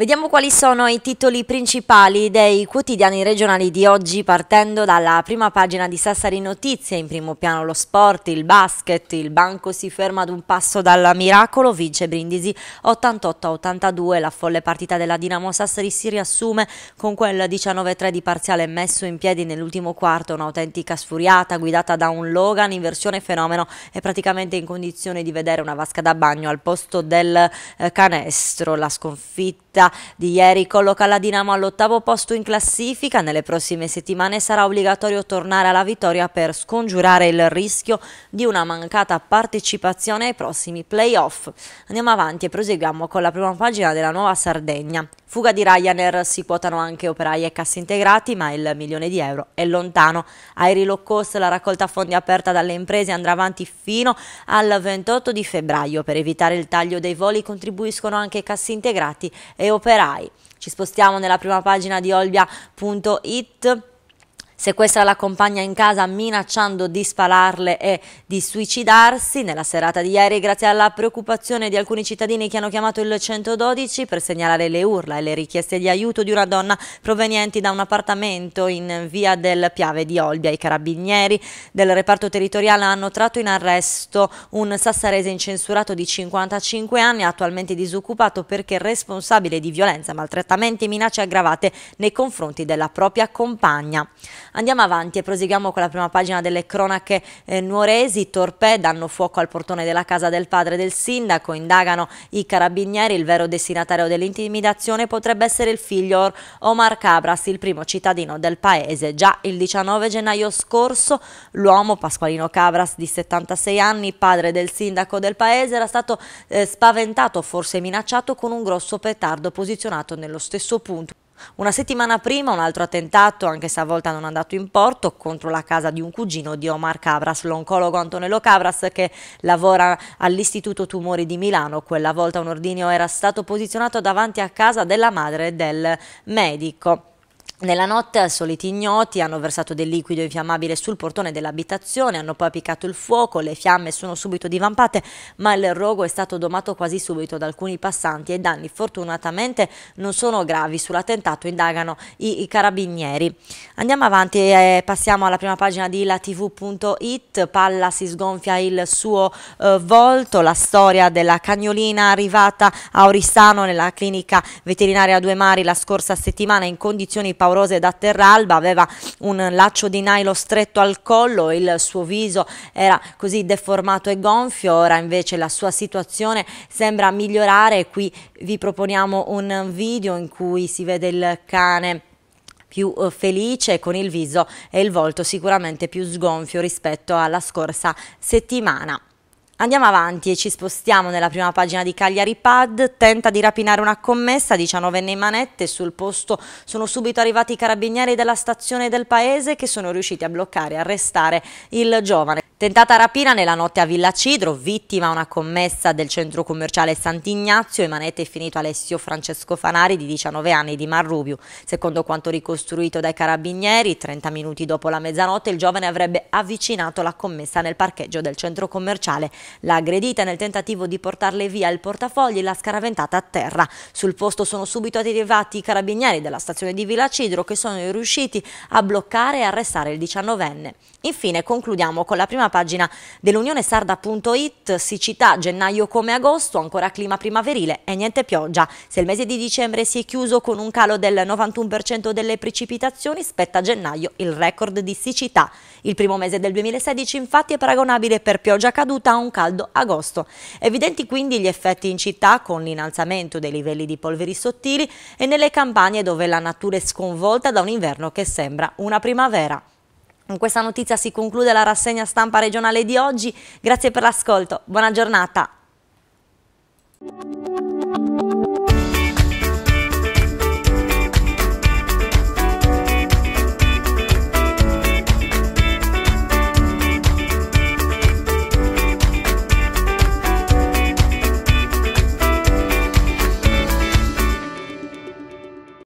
Vediamo quali sono i titoli principali dei quotidiani regionali di oggi partendo dalla prima pagina di Sassari Notizie, in primo piano lo sport, il basket, il banco si ferma ad un passo dal miracolo, vince Brindisi 88-82, la folle partita della Dinamo Sassari si riassume con quel 19-3 di parziale messo in piedi nell'ultimo quarto, un'autentica sfuriata guidata da un Logan in versione fenomeno e praticamente in condizione di vedere una vasca da bagno al posto del eh, canestro, la sconfitta sconfitta di ieri colloca la Dinamo all'ottavo posto in classifica. Nelle prossime settimane sarà obbligatorio tornare alla vittoria per scongiurare il rischio di una mancata partecipazione ai prossimi playoff. Andiamo avanti e proseguiamo con la prima pagina della Nuova Sardegna. Fuga di Ryanair si quotano anche operai e cassi integrati, ma il milione di euro è lontano. Airi low cost, la raccolta fondi aperta dalle imprese andrà avanti fino al 28 di febbraio. Per evitare il taglio dei voli contribuiscono anche cassi integrati e operai. Ci spostiamo nella prima pagina di olbia.it sequestra la compagna in casa minacciando di spalarle e di suicidarsi. Nella serata di ieri, grazie alla preoccupazione di alcuni cittadini che hanno chiamato il 112 per segnalare le urla e le richieste di aiuto di una donna provenienti da un appartamento in via del Piave di Olbia, i carabinieri del reparto territoriale hanno tratto in arresto un sassarese incensurato di 55 anni, attualmente disoccupato perché responsabile di violenza, maltrattamenti e minacce aggravate nei confronti della propria compagna. Andiamo avanti e proseguiamo con la prima pagina delle cronache eh, nuoresi. Torpè danno fuoco al portone della casa del padre del sindaco, indagano i carabinieri, il vero destinatario dell'intimidazione potrebbe essere il figlio Omar Cabras, il primo cittadino del paese. Già il 19 gennaio scorso l'uomo Pasqualino Cabras di 76 anni, padre del sindaco del paese, era stato eh, spaventato, forse minacciato con un grosso petardo posizionato nello stesso punto una settimana prima un altro attentato, anche stavolta non andato in porto, contro la casa di un cugino di Omar Cabras, l'oncologo Antonello Cabras che lavora all'Istituto Tumori di Milano. Quella volta un ordigno era stato posizionato davanti a casa della madre del medico. Nella notte soliti ignoti hanno versato del liquido infiammabile sul portone dell'abitazione, hanno poi applicato il fuoco, le fiamme sono subito divampate, ma il rogo è stato domato quasi subito da alcuni passanti e i danni fortunatamente non sono gravi. Sull'attentato indagano i, i, carabinieri. Andiamo avanti e eh, passiamo alla prima pagina di ilatv.it. Palla si sgonfia il suo eh, volto, la storia della cagnolina arrivata a Oristano nella clinica veterinaria Due Mari la scorsa settimana in condizioni paurose paurose da Terralba, aveva un laccio di nylon stretto al collo, il suo viso era così deformato e gonfio, ora invece la sua situazione sembra migliorare, qui vi proponiamo un video in cui si vede il cane più eh, felice con il viso e il volto sicuramente più sgonfio rispetto alla scorsa settimana. Andiamo avanti e ci spostiamo nella prima pagina di Cagliari Pad, tenta di rapinare una commessa, 19enne in manette, sul posto sono subito arrivati i carabinieri della stazione del paese che sono riusciti a bloccare e arrestare il giovane. Tentata rapina nella notte a Villa Cidro, vittima una commessa del centro commerciale Sant'Ignazio, e manette è finito Alessio Francesco Fanari di 19 anni di Marrubio. Secondo quanto ricostruito dai carabinieri, 30 minuti dopo la mezzanotte il giovane avrebbe avvicinato la commessa nel parcheggio del centro commerciale. L'ha aggredita nel tentativo di portarle via il portafogli e l'ha scaraventata a terra. Sul posto sono subito arrivati i carabinieri della stazione di Villa Cidro che sono riusciti a bloccare e arrestare il 19enne. Infine concludiamo con la prima pagina dell'Unione Sarda.it, siccità gennaio come agosto, ancora clima primaverile e niente pioggia. Se il mese di dicembre si è chiuso con un calo del 91% delle precipitazioni, spetta a gennaio il record di siccità. Il primo mese del 2016 infatti è paragonabile per pioggia caduta a un caldo agosto. Evidenti quindi gli effetti in città con l'innalzamento dei livelli di polveri sottili e nelle campagne dove la natura è sconvolta da un inverno che sembra una primavera. Con questa notizia si conclude la rassegna stampa regionale di oggi. Grazie per l'ascolto. Buona giornata.